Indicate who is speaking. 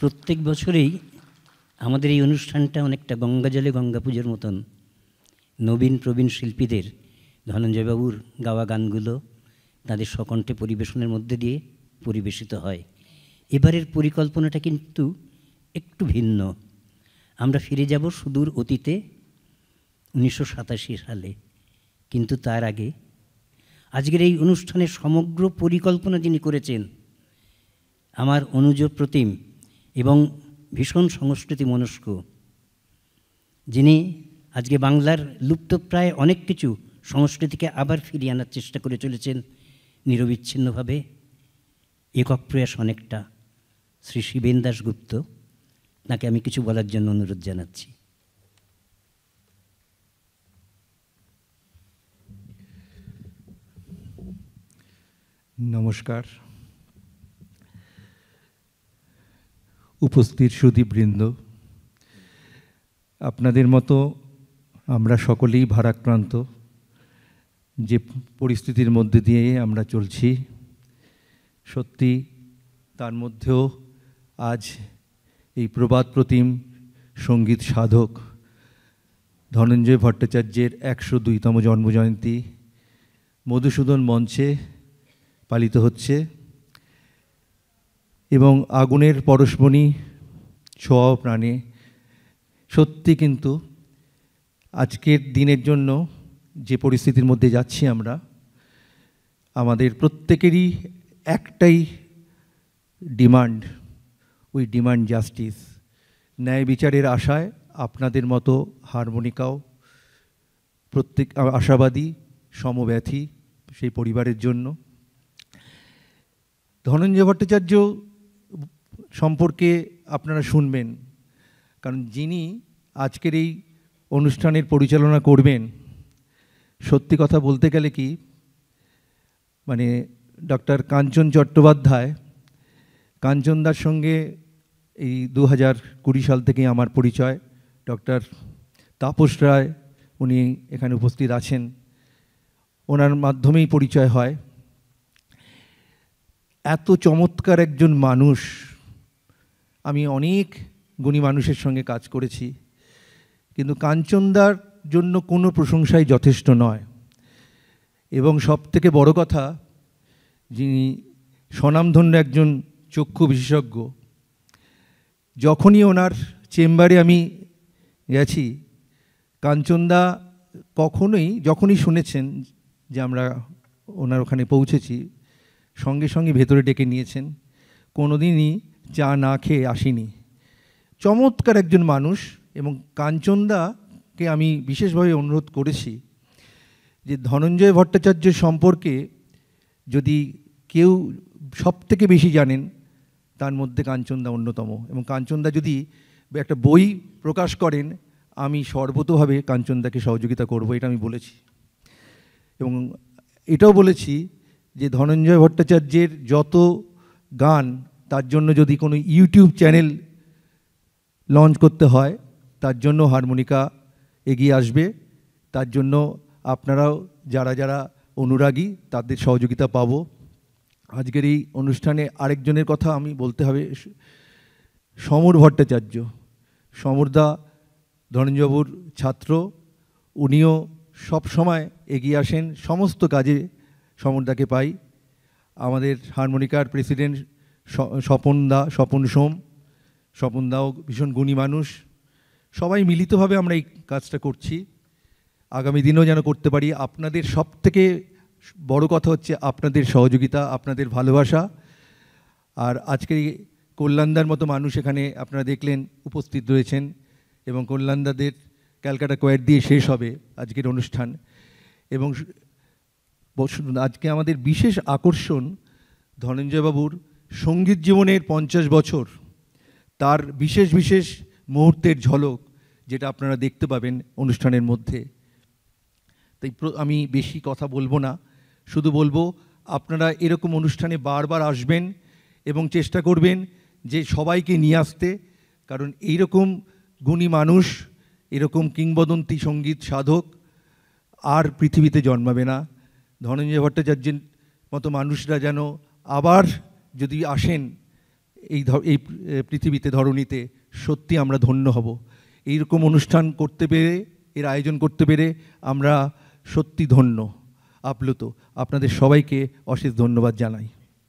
Speaker 1: প্রত্যেক বছরেই আমাদের এই অনুষ্ঠানটা অনেকটা গঙ্গা জলে গঙ্গা পুজোর মতন নবীন প্রবীণ শিল্পীদের ধনঞ্জয়বাবুর গাওয়া গানগুলো তাদের সকণ্ঠে পরিবেশনের মধ্যে দিয়ে পরিবেশিত হয় এবারের পরিকল্পনাটা কিন্তু একটু ভিন্ন আমরা ফিরে যাব সুদূর অতীতে উনিশশো সালে কিন্তু তার আগে আজকের এই অনুষ্ঠানের সমগ্র পরিকল্পনা যিনি করেছেন আমার অনুজ প্রতিম এবং ভীষণ সংস্কৃতি মনস্ক যিনি আজকে বাংলার লুপ্তপ্রায় অনেক কিছু সংস্কৃতিকে আবার ফিরিয়ে আনার চেষ্টা করে চলেছেন নিরবিচ্ছিন্নভাবে একক প্রয়াস অনেকটা শ্রী শিবেন দাসগুপ্ত তাকে আমি কিছু বলার জন্য অনুরোধ জানাচ্ছি নমস্কার
Speaker 2: উপস্থিত সুদীপবৃন্দ আপনাদের মতো আমরা সকলেই ভারাক্রান্ত যে পরিস্থিতির মধ্যে দিয়ে আমরা চলছি সত্যি তার মধ্যেও আজ এই প্রবাদ প্রতিম সঙ্গীত সাধক ধনঞ্জয় ভট্টাচার্যের একশো দুইতম জন্মজয়ন্তী মধুসূদন মঞ্চে পালিত হচ্ছে এবং আগুনের পরশমণি ছোঁয়া প্রাণে সত্যি কিন্তু আজকের দিনের জন্য যে পরিস্থিতির মধ্যে যাচ্ছি আমরা আমাদের প্রত্যেকেরই একটাই ডিমান্ড উই ডিমান্ড জাস্টিস ন্যায় বিচারের আশায় আপনাদের মতো হারমোনিকাও প্রত্যেক আশাবাদী সমব্যাথী সেই পরিবারের জন্য ধনঞ্জয় ভট্টাচার্য সম্পর্কে আপনারা শুনবেন কারণ যিনি আজকের এই অনুষ্ঠানের পরিচালনা করবেন সত্যি কথা বলতে গেলে কি মানে ডক্টর কাঞ্চন চট্টোপাধ্যায় কাঞ্চনদার সঙ্গে এই দু হাজার কুড়ি সাল থেকে আমার পরিচয় ডক্টর তাপস রায় উনি এখানে উপস্থিত আছেন ওনার মাধ্যমেই পরিচয় হয় এত চমৎকার একজন মানুষ আমি অনেক গুণী মানুষের সঙ্গে কাজ করেছি কিন্তু কাঞ্চনদার জন্য কোনো প্রশংসাই যথেষ্ট নয় এবং সব থেকে বড় কথা যিনি স্বনামধন্য একজন চক্ষু বিশেষজ্ঞ যখনই ওনার চেম্বারে আমি গেছি কাঞ্চনদা কখনোই যখনই শুনেছেন যে আমরা ওনার ওখানে পৌঁছেছি সঙ্গে সঙ্গে ভেতরে ডেকে নিয়েছেন কোনোদিনই যা না খেয়ে আসিনি চমৎকার একজন মানুষ এবং কাঞ্চনদাকে আমি বিশেষভাবে অনুরোধ করেছি যে ধনঞ্জয় ভট্টাচার্য সম্পর্কে যদি কেউ সব থেকে বেশি জানেন তার মধ্যে কাঞ্চনদা অন্যতম এবং কাঞ্চনদা যদি একটা বই প্রকাশ করেন আমি সর্বতভাবে কাঞ্চনদাকে সহযোগিতা করব এটা আমি বলেছি এবং এটাও বলেছি যে ধনঞ্জয় ভট্টাচার্যের যত গান তার জন্য যদি কোনো ইউটিউব চ্যানেল লঞ্চ করতে হয় তার জন্য হারমোনিকা এগিয়ে আসবে তার জন্য আপনারাও যারা যারা অনুরাগী তাদের সহযোগিতা পাবো আজকের এই অনুষ্ঠানে আরেকজনের কথা আমি বলতে হবে সমর ভট্টাচার্য সমরদা ধনঞ্জবুর ছাত্র উনিও সব সময় এগিয়ে আসেন সমস্ত কাজে সমরদাকে পাই আমাদের হারমোনিকার প্রেসিডেন্ট স্বপন দা স্বপন সোম স্বপন দাও ভীষণ গুণী মানুষ সবাই মিলিতভাবে আমরা এই কাজটা করছি আগামী দিনেও যেন করতে পারি আপনাদের সব থেকে বড় কথা হচ্ছে আপনাদের সহযোগিতা আপনাদের ভালোবাসা আর আজকে কল্যাণদার মতো মানুষ এখানে আপনারা দেখলেন উপস্থিত রয়েছেন এবং কল্যাণদাদের ক্যালকাটা কোয়ার দিয়ে শেষ হবে আজকের অনুষ্ঠান এবং আজকে আমাদের বিশেষ আকর্ষণ ধনঞ্জয়বাবুর সঙ্গীত জীবনের পঞ্চাশ বছর তার বিশেষ বিশেষ মুহূর্তের ঝলক যেটা আপনারা দেখতে পাবেন অনুষ্ঠানের মধ্যে তাই আমি বেশি কথা বলবো না শুধু বলবো আপনারা এরকম অনুষ্ঠানে বারবার আসবেন এবং চেষ্টা করবেন যে সবাইকে নিয়ে আসতে কারণ এইরকম গুণী মানুষ এরকম কিংবদন্তি সঙ্গীত সাধক আর পৃথিবীতে জন্মাবে না ধনঞ্জয় ভট্টাচার্যের মতো মানুষরা যেন আবার যদি আসেন এই এই পৃথিবীতে ধরনীতে সত্যি আমরা ধন্য হব এইরকম অনুষ্ঠান করতে পেরে এর আয়োজন করতে পেরে আমরা সত্যি ধন্য আপ্লুত আপনাদের সবাইকে অশেষ ধন্যবাদ জানাই